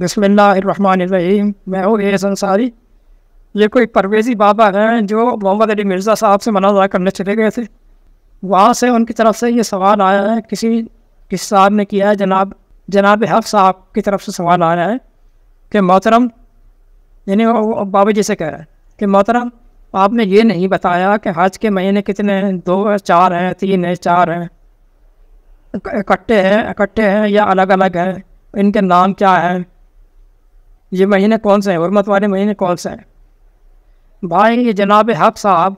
बसमीम मैं हूँ एस अंसारी ये कोई परवेज़ी बाबा हैं जो मोहम्मद अली मिर्ज़ा साहब से मना करने चले गए थे वहाँ से उनकी तरफ से ये सवाल आया है किसी किस साहब ने किया है जनाब जनाब हफ साहब की तरफ से सवाल आया है कि मोहतरम यानी बाबा जी से कह रहे हैं कि मोहतरम आपने ये नहीं बताया कि हज के महीने कितने हैं दो है चार हैं तीन है चार हैं इकट्ठे हैं इकट्ठे हैं या अलग अलग हैं इनके नाम क्या हैं ये महीने कौन से हैं हरमत वाले महीने कौन से हैं भाई ये जनाब हक साहब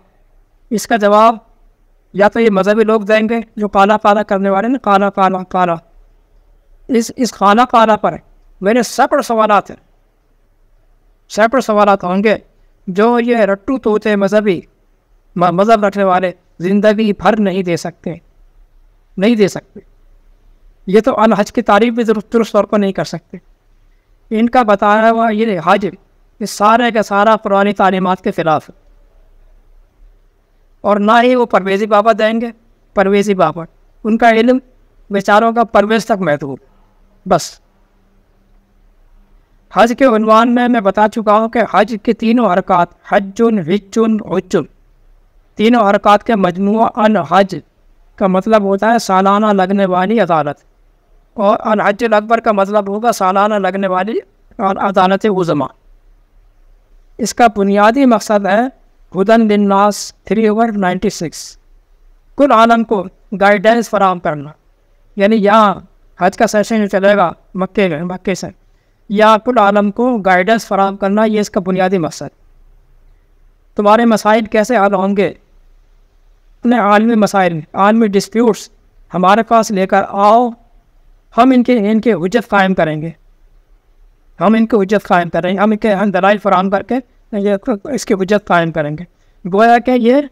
इसका जवाब या तो ये मजहबी लोग देंगे जो काला काला करने वाले ना काला काला काला इस इस खाना काला पर मेरे सैकड़ सवाल हैं सैकड़ सवाल होंगे जो ये रट्टू तोते तो मजहबी मज़हब रखने वाले ज़िंदगी भर नहीं दे सकते नहीं दे सकते ये तो अनहज की तारीफ भी दुरुस्त तौर पर नहीं कर सकते इनका बताया हुआ ये हज ये सारे का सारा पुरानी तालीमत के ख़िलाफ़ और ना ही वो परवेज़ी बाबा देंगे परवेज़ी बाबा उनका इलम बेचारों का परवेज़ तक महदूर बस हज के उनवान में मैं बता चुका हूँ कि हज के तीनों हरकत चुन हिजन चुन तीनों हरकत के मजमू अन हज का मतलब होता है सालाना लगने वाली अदालत और अनहजल अकबर का मतलब होगा सालाना लगने वाली और अदालत उज़मा इसका बुनियादी मकसद है हुदन बिन्नास थ्री ओवर नाइन्टी सिक्स कुल आलम को गाइडेंस फराम करना यानी यहाँ हज का सेशन चलेगा मक्के में मक्के से या कुल आलम को गाइडेंस फराम करना ये इसका बुनियादी मकसद तुम्हारे मसाइल कैसे हल होंगे अपने आलमी मसाइल आलमी डिस्प्यूट्स हमारे पास लेकर आओ हम इनके इनके हजत कायम करेंगे हम इनके हजत कायम करेंगे हम इनके हम दलाइल फराम करके इसकी हजत कायम करेंगे गोया कि ये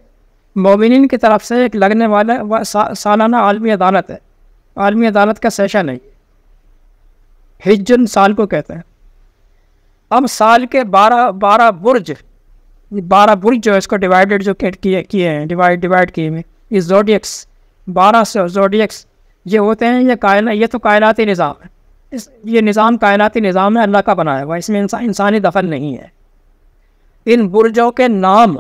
मोमिन की तरफ से एक लगने वाला सा, सालाना आलमी अदालत है आलमी अदालत का सेशन है हिजन साल को कहते हैं अब साल के बारह बारह बुर्ज बारह बुर्ज जो है इसको डिवाइडेड जो किए किए हैं डिवाइड डिवाइड किए हुए इस जोडियक्स बारह जोडियक्स ये होते हैं ये कायना ये तो कायनाती निज़ाम है इस ये निज़ाम कायनाती निज़ाम है अल्लाह का बनाया हुआ इसमें इंसान इंसानी दफन नहीं है इन बुरजों के नाम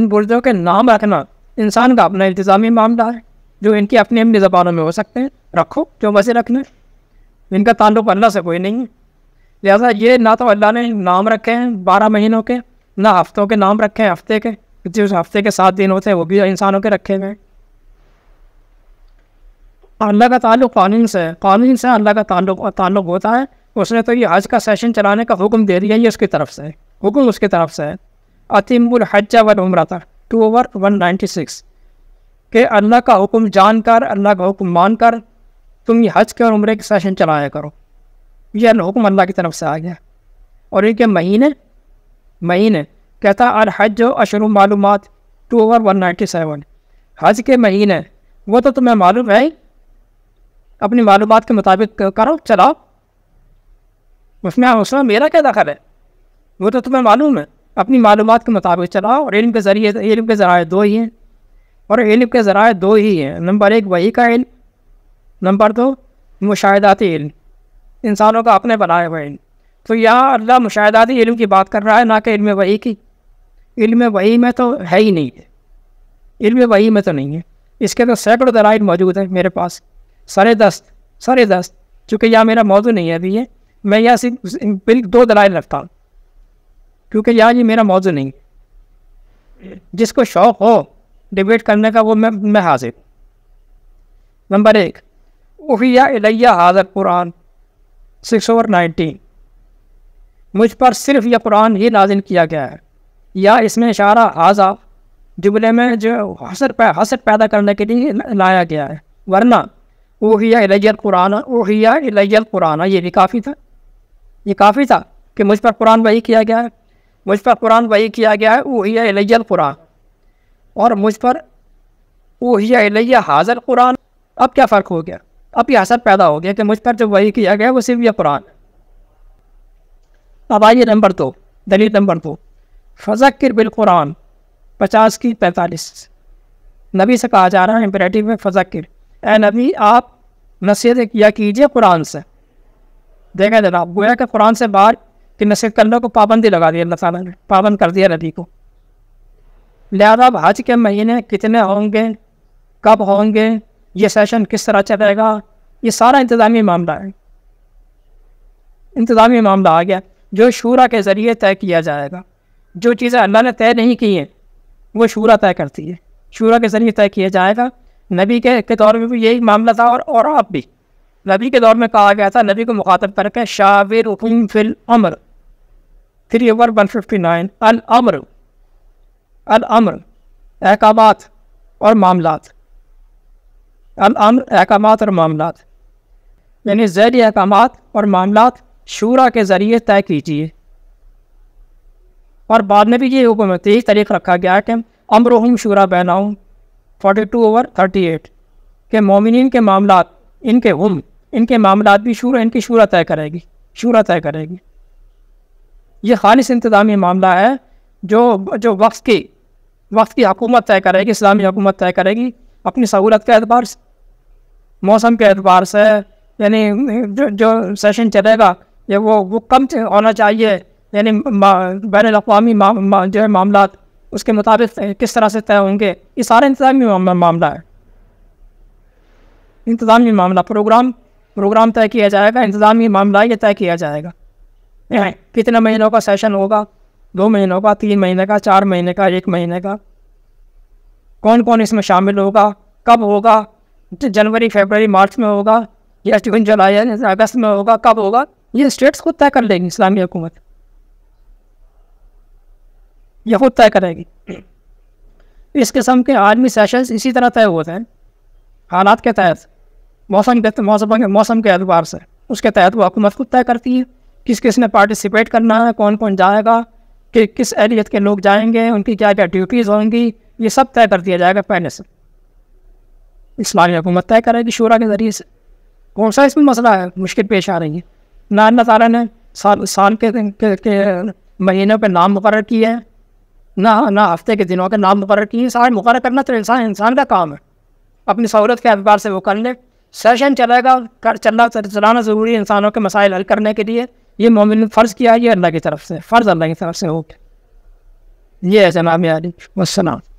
इन बुरजों के नाम रखना इंसान का अपना इंतज़ामी मामला है जो इनकी अपनी अपनी ज़बानों में हो सकते हैं रखो जो मज़े रखना इनका ताल्लुक अल्लाह से कोई नहीं है लिहाजा ये ना तो अल्लाह ने नाम रखे हैं बारह महीनों के ना हफ्तों के नाम रखे हैं हफ्ते के जो हफ्ते के सात दिन होते हैं वो भी इंसानों के रखे हुए हैं अल्लाह का ताल्लुक कानून से है कानून से अल्लाह का ताल्लुक और ताल्लुक होता है उसने तो ये हज का सेशन चलाने का हुक्म दे दिया ये उसकी तरफ से हुक्म उसकी तरफ से है अतिमुल हजा वन उम्र था two over one ninety six के अल्लाह का हुक्म जान कर अल्लाह का हुक्म मान कर तुम ये हज के और उम्र के सेशन चलाया करो ये हुक्म अल्लाह की तरफ से आ गया और इनके महीने महीने कहता अल हज अशर मालूम two over one ninety seven हज के महीने वो तो तुम्हें मालूम है अपनी मालूम के मुताबिक करो चलाओ उसमें उसमें मेरा क्या दखल है वो तो तुम्हें मालूम है अपनी मालूम के मुताबिक चलाओ और इल्म के ज़रिए इल्म के ज़रा दो ही हैं और इल्म के जराए दो ही हैं नंबर एक वही का इल्म नंबर दो मुशाहदाती इल्म इंसानों का अपने बनाए हुए इल्म तो यहाँ अल्लाह मुशाहदाती इल्म की बात कर रहा है ना कि इल्म वही की इल्म वही में तो है ही नहीं है इल्म वही में तो नहीं है इसके तो सैकड़ों दराइल मौजूद हैं मेरे पास साढ़े दस्त साढ़े दस्त चूँकि यह मेरा मौजू नहीं है अभी ये मैं यह सिर्फ दो दलाइल रखता हूँ क्योंकि यहाँ ये मेरा मौजू नहीं है जिसको शौक़ हो डिबेट करने का वो मैं मैं हाजिर नंबर एक उफिया इलैया हाजर कुरान सिक्स ओवर नाइनटीन मुझ पर सिर्फ यह कुरान ही नाजिल किया गया है या इसमें इशारा हाजा जुमले में जो हसर पै, हसर पैदा करने के लिए लाया गया है वरना ओहिया इलैजल कुरान ओहिया इलैजल कुरान ये भी काफ़ी था ये काफ़ी था कि मुझ पर कुरान वही किया गया है मुझ पर कुरान वही किया गया है ओहिया इलैजल कुरान और मुझ पर ओहिया इलैया हाजर कुरान अब क्या फ़र्क हो गया अब यह असर पैदा हो गया कि मुझ पर जो वही किया गया वो सिर्फ यह कुरान अब आइए नंबर दो दलील नंबर दो फजक्र बिलकुरान पचास की पैंतालीस नबी से कहा जा रहा है इम्परेटिव में फजक्र एंड अभी आप नसीहत किया कीजिए कुरान से देखा जनाब गोया कि कुरान से बाहर कि नसीहत करने को पाबंदी लगा दी अल्लाह ताला ने पाबंद कर दिया नबी को लिहाजा आज हज के महीने कितने होंगे कब होंगे ये सेशन किस तरह चलेगा ये सारा इंतज़ामी मामला है इंतज़ामी मामला आ गया जो शूरा के ज़रिए तय किया जाएगा जो चीज़ें अल्लाह ने तय नहीं की हैं वो शूरा तय करती है शूरा के ज़रिए तय किया जाएगा नबी के के दौर में भी यही मामला था और और आप भी नबी के दौर में कहा गया था नबी को मुखातब करके शाविर फिल अमर three over one fifty nine अल अमर अल अमर अहकाम और मामलात अल अमर अहकाम और मामलात यानी जैली अहकाम और मामलात शूरा के ज़रिए तय कीजिए और बाद में भी ये हुक्म यही तरीक़ रखा गया है कि अमर हम शूरा बहनाऊँ forty two over thirty eight के मोमिन के मामला इनके हम इनके मामला भी शूर इनकी शूरा तय करेगी शूरा तय करेगी ये खालिश इंतजामी मामला है जो जो वक्त की वक्त की हकूमत तय करेगी इस्लामी हकूमत तय करेगी अपनी सहूलत के अतबार से मौसम के अतबार से यानी जो जो सेशन चलेगा या वो वो कम होना चाहिए यानी बैन अवी जो है मामला उसके मुताबिक किस तरह से तय होंगे ये सारा इंतजामी मामला है इंतजामी मामला प्रोग्राम प्रोग्राम तय किया जाएगा इंतजामी मामला ये तय किया जाएगा हाँ। कितने महीनों का सेशन होगा दो महीनों का तीन महीने का चार महीने का एक महीने का कौन कौन इसमें शामिल होगा कब होगा जनवरी फरवरी मार्च में होगा या जून जुलाई अगस्त में होगा कब होगा ये स्टेट्स को तय कर लेंगी इस्लामी हुकूमत खुद तय करेगी इस किस्म के आर्मी सेशंस इसी तरह तय होते हैं हालात के तहत मौसम के मौसम मौसम के अतबार से उसके तहत वो हुकूमत खुद तय करती है किस किस ने पार्टिसिपेट करना है कौन कौन जाएगा कि किस एहलियत के लोग जाएंगे उनकी क्या क्या ड्यूटीज़ होंगी ये सब तय कर दिया जाएगा पहले से इस्लामी हुकूमत तय करेगी शुरा के ज़रिए से कौन सा इसमें मसला है मुश्किल पेश आ रही है ना अल्लाह ने साल साल के, के, के महीनों पर नाम मुकर किए हैं ना ना हफ्ते के दिनों के नाम मुकर इंसान मुकर करना तो इंसान इंसान का काम है अपनी सहूलत के अखबार से वो कर ले सेशन चलेगा कर चलना चलाना ज़रूरी है इंसानों के मसाइल हल करने के लिए ये मोमिन फ़र्ज़ किया ये अल्लाह की तरफ से फ़र्ज़ अल्लाह की तरफ से ओके ये है जनाब यारी वसलम